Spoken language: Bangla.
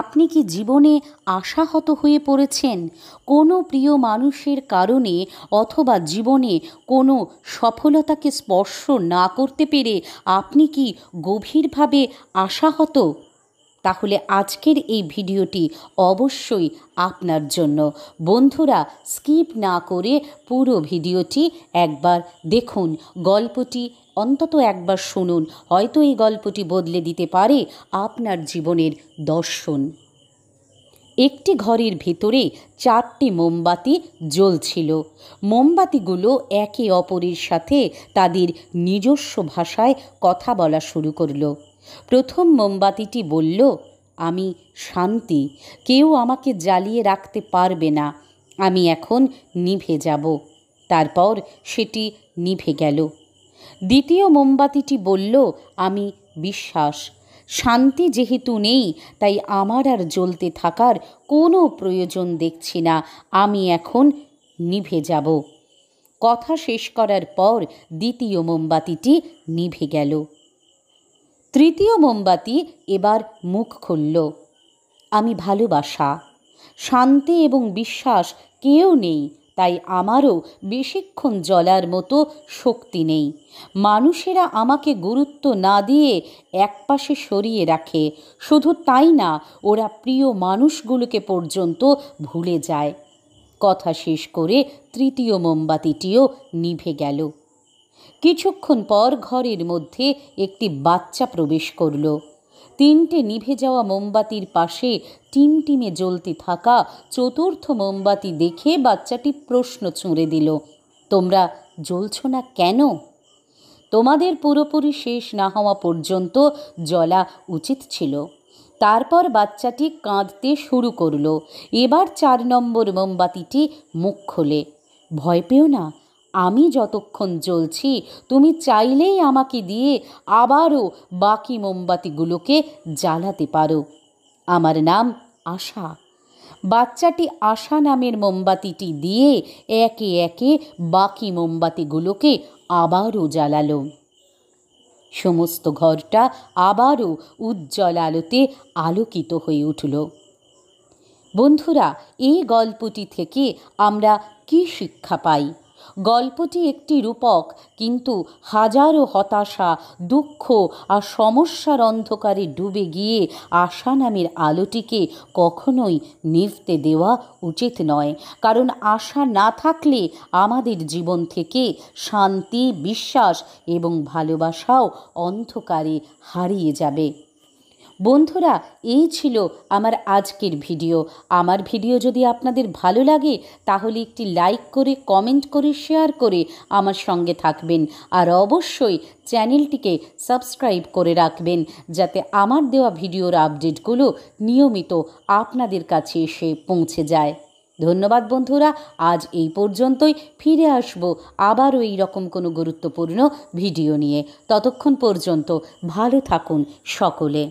আপনি কি জীবনে আশাহত হয়ে পড়েছেন কোনো প্রিয় মানুষের কারণে অথবা জীবনে কোনো সফলতাকে স্পর্শ না করতে পেরে আপনি কি গভীরভাবে আশাহত তাহলে আজকের এই ভিডিওটি অবশ্যই আপনার জন্য বন্ধুরা স্কিপ না করে পুরো ভিডিওটি একবার দেখুন গল্পটি অন্তত একবার শুনুন হয়তো এই গল্পটি বদলে দিতে পারে আপনার জীবনের দর্শন একটি ঘরের ভেতরে চারটি মোমবাতি জ্বলছিল মোমবাতিগুলো একে অপরের সাথে তাদের নিজস্ব ভাষায় কথা বলা শুরু করলো প্রথম মোমবাতিটি বলল আমি শান্তি কেউ আমাকে জ্বালিয়ে রাখতে পারবে না আমি এখন নিভে যাব তারপর সেটি নিভে গেল দ্বিতীয় মোমবাতিটি বলল আমি বিশ্বাস শান্তি যেহেতু নেই তাই আমার আর জ্বলতে থাকার কোনো প্রয়োজন দেখছি না আমি এখন নিভে যাব কথা শেষ করার পর দ্বিতীয় মোমবাতিটি নিভে গেল তৃতীয় মোমবাতি এবার মুখ খুলল আমি ভালোবাসা শান্তি এবং বিশ্বাস কেউ নেই তাই আমারও বেশিক্ষণ জলার মতো শক্তি নেই মানুষেরা আমাকে গুরুত্ব না দিয়ে একপাশে সরিয়ে রাখে শুধু তাই না ওরা প্রিয় মানুষগুলোকে পর্যন্ত ভুলে যায় কথা শেষ করে তৃতীয় মোমবাতিটিও নিভে গেল কিছুক্ষণ পর ঘরের মধ্যে একটি বাচ্চা প্রবেশ করল তিনটে নিভে যাওয়া মোমবাতির পাশে টিমটিমে জ্বলতে থাকা চতুর্থ মোমবাতি দেখে বাচ্চাটি প্রশ্ন ছুঁড়ে দিল তোমরা জ্বলছ না কেন তোমাদের পুরোপুরি শেষ না হওয়া পর্যন্ত জ্বলা উচিত ছিল তারপর বাচ্চাটি কাঁদতে শুরু করল এবার চার নম্বর মোমবাতিটি মুখ খোলে ভয় পেও না আমি যতক্ষণ জ্বলছি তুমি চাইলেই আমাকে দিয়ে আবারও বাকি মোমবাতিগুলোকে জ্বালাতে পারো আমার নাম আশা বাচ্চাটি আশা নামের মোমবাতিটি দিয়ে একে একে বাকি মোমবাতিগুলোকে আবারও জ্বালালো সমস্ত ঘরটা আবারও উজ্জ্বল আলোতে আলোকিত হয়ে উঠল বন্ধুরা এই গল্পটি থেকে আমরা কি শিক্ষা পাই গল্পটি একটি রূপক কিন্তু হাজারো হতাশা দুঃখ আর সমস্যার অন্ধকারে ডুবে গিয়ে আশা নামের আলোটিকে কখনোই নিভতে দেওয়া উচিত নয় কারণ আশা না থাকলে আমাদের জীবন থেকে শান্তি বিশ্বাস এবং ভালোবাসাও অন্ধকারে হারিয়ে যাবে বন্ধুরা এই ছিল আমার আজকের ভিডিও আমার ভিডিও যদি আপনাদের ভালো লাগে তাহলে একটি লাইক করে কমেন্ট করে শেয়ার করে আমার সঙ্গে থাকবেন আর অবশ্যই চ্যানেলটিকে সাবস্ক্রাইব করে রাখবেন যাতে আমার দেওয়া ভিডিওর আপডেটগুলো নিয়মিত আপনাদের কাছে এসে পৌঁছে যায় ধন্যবাদ বন্ধুরা আজ এই পর্যন্তই ফিরে আসব আবারও এই রকম কোনো গুরুত্বপূর্ণ ভিডিও নিয়ে ততক্ষণ পর্যন্ত ভালো থাকুন সকলে